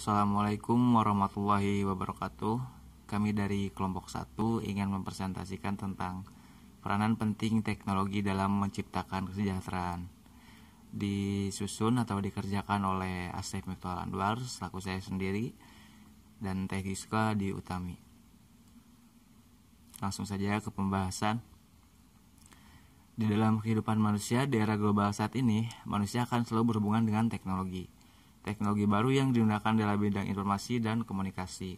Assalamualaikum warahmatullahi wabarakatuh. Kami dari kelompok 1 ingin mempresentasikan tentang peranan penting teknologi dalam menciptakan kesejahteraan. Disusun atau dikerjakan oleh Asep Miftahul Anwar selaku saya sendiri dan Teh Giska di Utami. Langsung saja ke pembahasan. Di dalam kehidupan manusia di era global saat ini, manusia akan selalu berhubungan dengan teknologi teknologi baru yang digunakan dalam bidang informasi dan komunikasi.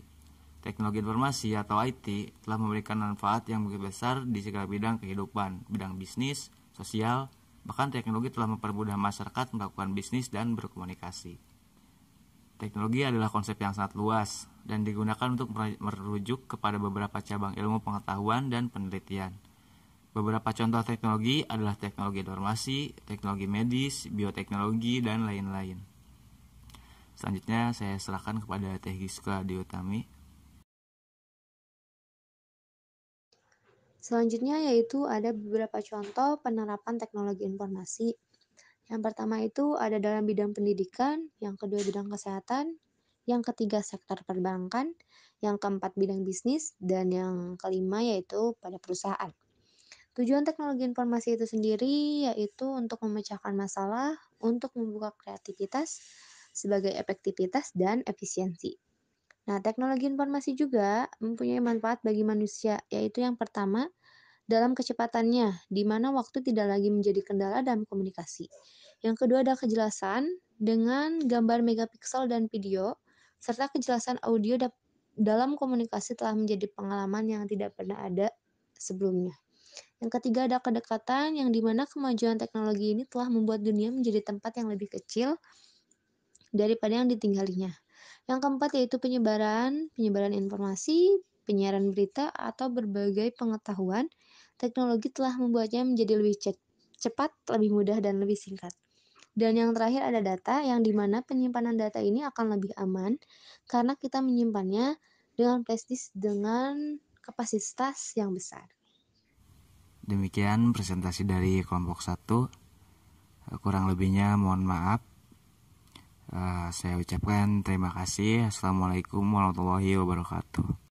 Teknologi informasi atau IT telah memberikan manfaat yang begitu besar di segala bidang kehidupan, bidang bisnis, sosial, bahkan teknologi telah mempermudah masyarakat melakukan bisnis dan berkomunikasi. Teknologi adalah konsep yang sangat luas dan digunakan untuk merujuk kepada beberapa cabang ilmu pengetahuan dan penelitian. Beberapa contoh teknologi adalah teknologi informasi, teknologi medis, bioteknologi, dan lain-lain. Selanjutnya saya serahkan kepada Teh Giska Diotami. Selanjutnya yaitu ada beberapa contoh penerapan teknologi informasi. Yang pertama itu ada dalam bidang pendidikan, yang kedua bidang kesehatan, yang ketiga sektor perbankan, yang keempat bidang bisnis, dan yang kelima yaitu pada perusahaan. Tujuan teknologi informasi itu sendiri yaitu untuk memecahkan masalah, untuk membuka kreativitas, sebagai efektivitas dan efisiensi. Nah, teknologi informasi juga mempunyai manfaat bagi manusia, yaitu yang pertama, dalam kecepatannya, di mana waktu tidak lagi menjadi kendala dalam komunikasi. Yang kedua ada kejelasan dengan gambar megapiksel dan video, serta kejelasan audio dalam komunikasi telah menjadi pengalaman yang tidak pernah ada sebelumnya. Yang ketiga ada kedekatan yang dimana kemajuan teknologi ini telah membuat dunia menjadi tempat yang lebih kecil, daripada yang ditinggalinya. Yang keempat yaitu penyebaran, penyebaran informasi, penyiaran berita, atau berbagai pengetahuan. Teknologi telah membuatnya menjadi lebih cepat, lebih mudah, dan lebih singkat. Dan yang terakhir ada data yang dimana penyimpanan data ini akan lebih aman karena kita menyimpannya dengan plastis dengan kapasitas yang besar. Demikian presentasi dari kelompok 1. Kurang lebihnya mohon maaf. Eh, saya ucapkan terima kasih. Assalamualaikum warahmatullahi wabarakatuh.